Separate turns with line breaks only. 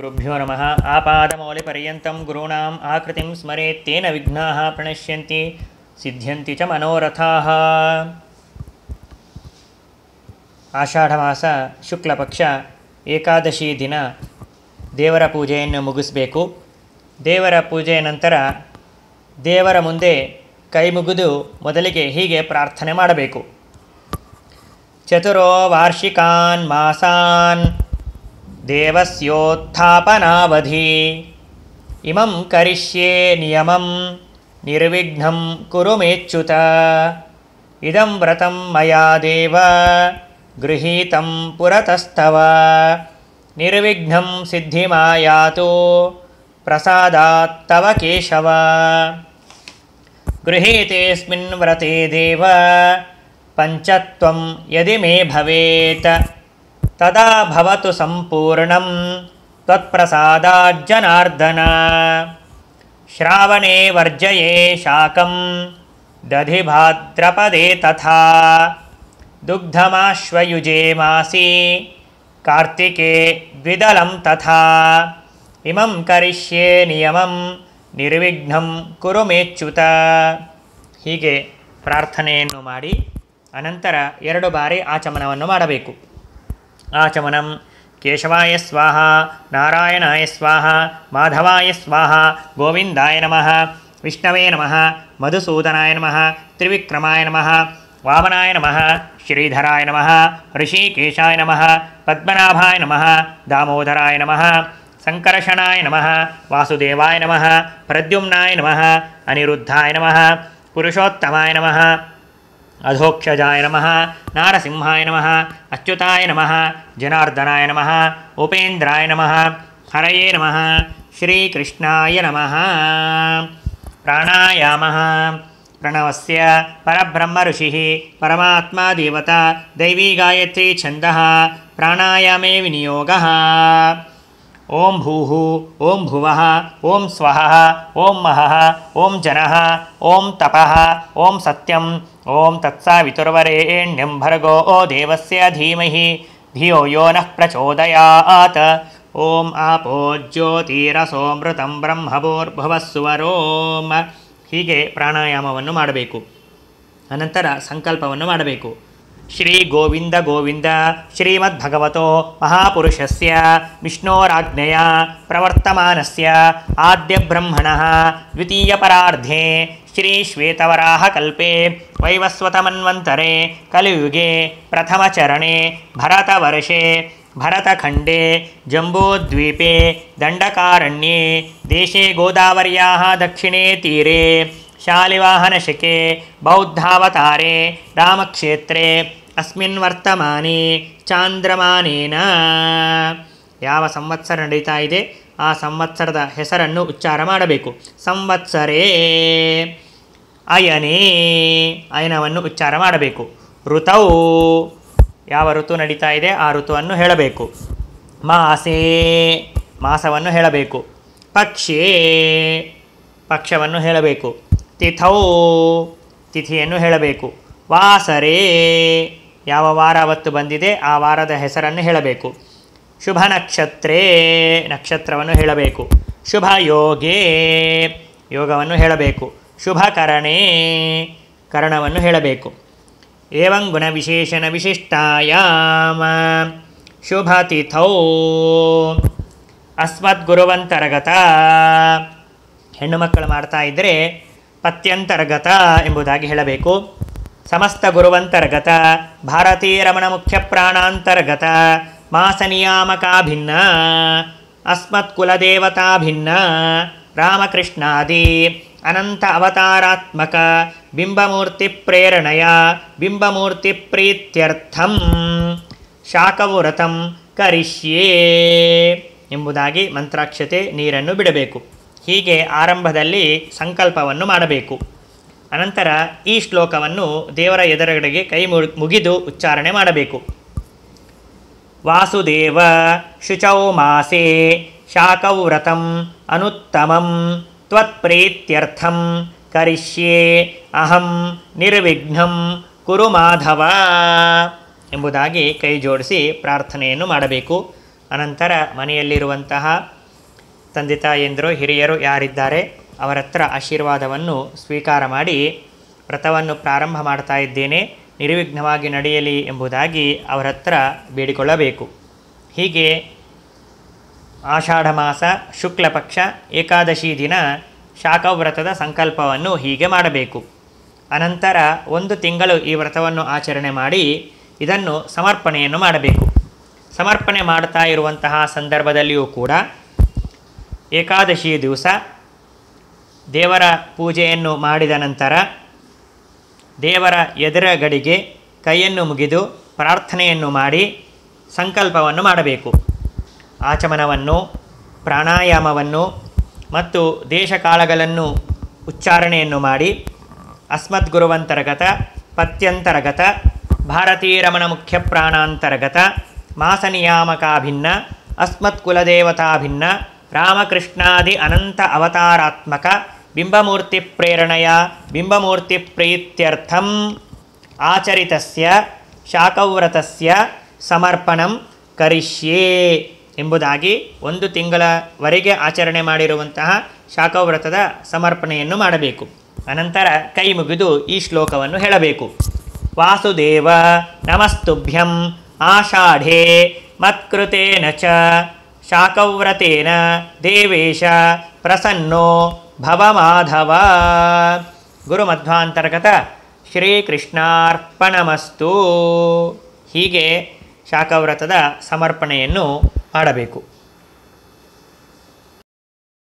ಗುರುಭ್ಯೋ ನಮಃ ಆಪಾದಮೌಲಿಪರ್ಯಂತಂ ಗುರುಣಾಂ ಆಕೃತಿಂ ಸ್ಮರೇತ್ ತೇನ ವಿಘ್ನಾ ಪ್ರಣಶ್ಯಂತಿ ಸಿದ್ಧ್ಯಂತಿ ಚ ಮನೋರಥಾ ಮಾಸ ಶುಕ್ಲಪಕ್ಷ ಏಕಾದಶಿ ದಿನ ದೇವರ ಪೂಜೆಯನ್ನು ಮುಗಿಸಬೇಕು ದೇವರ ಪೂಜೆಯ ನಂತರ ದೇವರ ಮುಂದೆ ಕೈ ಮುಗಿದು ಮೊದಲಿಗೆ ಹೀಗೆ ಪ್ರಾರ್ಥನೆ ಮಾಡಬೇಕು ಚತುರೋ ವಾರ್ಷಿಕಾನ್ ಮಾಸಾನ್ देवस्योत्थापनावधि इमं करिष्ये नियमं निर्विघ्नं कुरु मेच्युत इदं व्रतं मया देव गृहीतं पुरतस्तव निर्विघ्नं सिद्धिमायातु प्रसादात् तव केशव गृहीतेऽस्मिन् व्रते देव पञ्चत्वं यदि मे भवेत् ತದಾ ಭವತು ಸಂಪೂರ್ಣಂ ತ್ವತ್ಪ್ರಸಾದಾಜ್ಜನಾರ್ದನ ಶ್ರಾವಣೇ ವರ್ಜಯೇ ಶಾಕಂ ದಧಿ ಭಾದ್ರಪದೇ ತಥಾ ದುಗ್ಧಮಾಶ್ವಯುಜೇ ಮಾಸಿ ಕಾರ್ತಿಕೆ ದ್ವಿದಲಂ ತಥಾ ಇಮಂ ಕರಿಷ್ಯೆ ನಿಯಮಂ ನಿರ್ವಿಘ್ನಂ ಕುರು ಮೇಚ್ಯುತ ಹೀಗೆ ಪ್ರಾರ್ಥನೆಯನ್ನು ಮಾಡಿ ಅನಂತರ ಎರಡು ಬಾರಿ ಆಚಮನವನ್ನು ಮಾಡಬೇಕು आचमनम केशवाय स्वाहा नारायणाय स्वाहा माधवाय स्वाहा गोविन्दाय नमः विष्णवे नमः मधुसूदनाय नम त्रिविक्रमाय नम वामनाय नम श्रीधराय नम ऋषिकेशाय नम पद्मनाभाय नम दामोदराय नम शङ्करशणाय नम वासुदेवाय नम प्रद्युम्नाय नम अनिरुद्धाय नम पुरुषोत्तमाय नमः अधोक्षजाय नमः नारसिंहाय नमः अच्युताय नमः जनार्दनाय नमः उपेन्द्राय नमः हरये नमः श्रीकृष्णाय नमः प्राणायामः प्रणवस्य परब्रह्मऋषिः परमात्मा देवता दैवी गायत्री छन्दः प्राणायामे विनियोगः ಓಂ ಭೂಹು ಓಂ ಭುವಃ ಓಂ ಸ್ವಃ ಓಂ ಮಹಃ ಓಂ ಜನಃ ಓಂ ತಪಃ ಓಂ ಸತ್ಯಂ ಓಂ ತತ್ಸಾವಿತುರ್ವರೇಣ್ಯಂ ಭರ್ಗೋ ಓ ದೇವಸ್ಯ ಧೀಮಹಿ ಧಿಯೋ ಯೋ ನಃ ಪ್ರಚೋದಯಾತ್ ಓಂ ಆಪೋ ಜ್ಯೋತಿರಸೋಮೃತಂ ಬ್ರಹ್ಮಭೂರ್ಭುವಸ್ಸುವರೋಮ ಹೀಗೆ ಪ್ರಾಣಾಯಾಮವನ್ನು ಮಾಡಬೇಕು ಅನಂತರ ಸಂಕಲ್ಪವನ್ನು ಮಾಡಬೇಕು श्री गोविंद गोविंद श्रीगोविन्दगोविन्द श्रीमद्भगवतो महापुरुषस्य विष्णोराज्ञया प्रवर्तमानस्य आद्यब्रह्मणः द्वितीयपरार्धे कल्पे वैवस्वतमन्वन्तरे कलियुगे प्रथमचरणे भरतवर्षे भरतखंडे जम्बूद्वीपे दंडकारण्ये देशे गोदावरिया दक्षिणे तीरे शालिवाहनशके बौद्धावतारे रामक्षेत्रे ಅಸ್ಮಿನ್ ವರ್ತಮಾನೇ ಚಾಂದ್ರಮಾನೇನ ಯಾವ ಸಂವತ್ಸರ ನಡೀತಾ ಇದೆ ಆ ಸಂವತ್ಸರದ ಹೆಸರನ್ನು ಉಚ್ಚಾರ ಮಾಡಬೇಕು ಸಂವತ್ಸರೇ ಅಯನೇ ಅಯನವನ್ನು ಉಚ್ಚಾರ ಮಾಡಬೇಕು ಋತೌ ಯಾವ ಋತು ನಡೀತಾ ಇದೆ ಆ ಋತುವನ್ನು ಹೇಳಬೇಕು ಮಾಸೇ ಮಾಸವನ್ನು ಹೇಳಬೇಕು ಪಕ್ಷೇ ಪಕ್ಷವನ್ನು ಹೇಳಬೇಕು ತಿಥೌ ತಿಥಿಯನ್ನು ಹೇಳಬೇಕು ವಾಸರೇ ಯಾವ ವಾರ ಅವತ್ತು ಬಂದಿದೆ ಆ ವಾರದ ಹೆಸರನ್ನು ಹೇಳಬೇಕು ಶುಭ ನಕ್ಷತ್ರೇ ನಕ್ಷತ್ರವನ್ನು ಹೇಳಬೇಕು ಶುಭ ಯೋಗೇ ಯೋಗವನ್ನು ಹೇಳಬೇಕು ಶುಭಕರಣೇ ಕರಣವನ್ನು ಹೇಳಬೇಕು ಏವಂಗುಣವಿಶೇಷಣ ಗುಣವಿಶೇಷಣ ವಿಶಿಷ್ಟಾಯಾಮ ಶುಭ ತಿಥೌ ಗುರುವಂತರ್ಗತ ಹೆಣ್ಣು ಮಕ್ಕಳು ಮಾಡ್ತಾ ಇದ್ದರೆ ಪತ್ಯಂತರ್ಗತ ಎಂಬುದಾಗಿ ಹೇಳಬೇಕು ಸಮಸ್ತ ಗುರುವಂತರ್ಗತ ಭಾರತೀರಮಣ ಮುಖ್ಯ ಪ್ರಾಣಾಂತರ್ಗತ ಮಾಸನಿಯಾಮಕಾಭಿನ್ನ ಅಸ್ಮತ್ಕುಲದೇವತಾಭಿನ್ನ ರಾಮಕೃಷ್ಣಾದಿ ಅನಂತ ಅವತಾರಾತ್ಮಕ ಬಿಂಬಮೂರ್ತಿ ಪ್ರೇರಣೆಯ ಬಿಂಬಮೂರ್ತಿ ಪ್ರೀತ್ಯರ್ಥಂ ಶಾಖವ್ರತಂ ಕರಿಷ್ಯೇ ಎಂಬುದಾಗಿ ಮಂತ್ರಾಕ್ಷತೆ ನೀರನ್ನು ಬಿಡಬೇಕು ಹೀಗೆ ಆರಂಭದಲ್ಲಿ ಸಂಕಲ್ಪವನ್ನು ಮಾಡಬೇಕು ಅನಂತರ ಈ ಶ್ಲೋಕವನ್ನು ದೇವರ ಎದುರುಗಡೆಗೆ ಕೈ ಮುಗಿದು ಉಚ್ಚಾರಣೆ ಮಾಡಬೇಕು ವಾಸುದೇವ ಶುಚೌ ಮಾಸೆ ವ್ರತಂ ಅನುತ್ತಮಂ ತ್ವತ್ಪ್ರೀತ್ಯರ್ಥಂ ಕರಿಷ್ಯೆ ಅಹಂ ನಿರ್ವಿಘ್ನಂ ಕುರು ಮಾಧವ ಎಂಬುದಾಗಿ ಕೈ ಜೋಡಿಸಿ ಪ್ರಾರ್ಥನೆಯನ್ನು ಮಾಡಬೇಕು ಅನಂತರ ಮನೆಯಲ್ಲಿರುವಂತಹ ತಂದೆ ತಾಯಿಯಂದರು ಹಿರಿಯರು ಯಾರಿದ್ದಾರೆ ಅವರತ್ರ ಆಶೀರ್ವಾದವನ್ನು ಸ್ವೀಕಾರ ಮಾಡಿ ವ್ರತವನ್ನು ಪ್ರಾರಂಭ ಮಾಡ್ತಾ ಇದ್ದೇನೆ ನಿರ್ವಿಘ್ನವಾಗಿ ನಡೆಯಲಿ ಎಂಬುದಾಗಿ ಅವರತ್ರ ಬೇಡಿಕೊಳ್ಳಬೇಕು ಹೀಗೆ ಆಷಾಢ ಮಾಸ ಶುಕ್ಲ ಪಕ್ಷ ಏಕಾದಶಿ ದಿನ ಶಾಖವ್ರತದ ಸಂಕಲ್ಪವನ್ನು ಹೀಗೆ ಮಾಡಬೇಕು ಅನಂತರ ಒಂದು ತಿಂಗಳು ಈ ವ್ರತವನ್ನು ಆಚರಣೆ ಮಾಡಿ ಇದನ್ನು ಸಮರ್ಪಣೆಯನ್ನು ಮಾಡಬೇಕು ಸಮರ್ಪಣೆ ಮಾಡ್ತಾ ಇರುವಂತಹ ಸಂದರ್ಭದಲ್ಲಿಯೂ ಕೂಡ ಏಕಾದಶಿ ದಿವಸ ದೇವರ ಪೂಜೆಯನ್ನು ಮಾಡಿದ ನಂತರ ದೇವರ ಎದುರಗಡಿಗೆ ಕೈಯನ್ನು ಮುಗಿದು ಪ್ರಾರ್ಥನೆಯನ್ನು ಮಾಡಿ ಸಂಕಲ್ಪವನ್ನು ಮಾಡಬೇಕು ಆಚಮನವನ್ನು ಪ್ರಾಣಾಯಾಮವನ್ನು ಮತ್ತು ದೇಶಕಾಲಗಳನ್ನು ಉಚ್ಚಾರಣೆಯನ್ನು ಮಾಡಿ ಅಸ್ಮದ್ಗುರುವಂತರ್ಗತ ಪತ್ಯಂತರ್ಗತ ಭಾರತೀರಮಣ ಮುಖ್ಯ ಪ್ರಾಣಾಂತರ್ಗತ ಮಾಸನಿಯಾಮಕಾಭಿನ್ನ ಅಸ್ಮತ್ಕುಲದೇವತಾಭಿನ್ನ ರಾಮಕೃಷ್ಣಾದಿ ಅನಂತ ಅವತಾರಾತ್ಮಕ ಬಿಂಬಮೂರ್ತಿ ಪ್ರೇರಣೆಯ ಬಿಂಬಮೂರ್ತಿ ಪ್ರೀತ್ಯರ್ಥಂ ಆಚರಿತಸ್ಯ ಶಾಖವ್ರತಸ್ಯ ಸಮರ್ಪಣಂ ಕರಿಷ್ಯೇ ಎಂಬುದಾಗಿ ಒಂದು ತಿಂಗಳವರೆಗೆ ಆಚರಣೆ ಮಾಡಿರುವಂತಹ ಶಾಖವ್ರತದ ಸಮರ್ಪಣೆಯನ್ನು ಮಾಡಬೇಕು ಅನಂತರ ಕೈ ಮುಗಿದು ಈ ಶ್ಲೋಕವನ್ನು ಹೇಳಬೇಕು ವಾಸುದೇವ ನಮಸ್ತುಭ್ಯಂ ಆಷಾಢೇ ಮತ್ಕೃತೇನ ಚ ಶಾಕವ್ರತೇನ ದೇವೇಶ ಪ್ರಸನ್ನೋ ಭವ ಭವಮಾಧವ ಗುರುಮಧ್ವಾಂತರ್ಗತ ಶ್ರೀಕೃಷ್ಣಾರ್ಪಣಮಸ್ತು ಹೀಗೆ ಶಾಖವ್ರತದ ಸಮರ್ಪಣೆಯನ್ನು ಮಾಡಬೇಕು